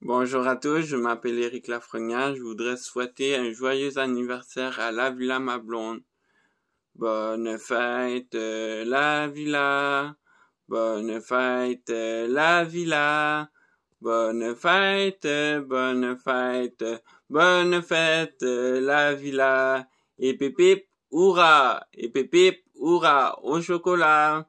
Bonjour à tous, je m'appelle Eric Lafrenière, je voudrais souhaiter un joyeux anniversaire à la Villa ma blonde. Bonne fête la Villa, bonne fête la Villa, bonne fête, bonne fête, bonne fête la Villa, et pipi hurrah, et pipi hurrah, au chocolat.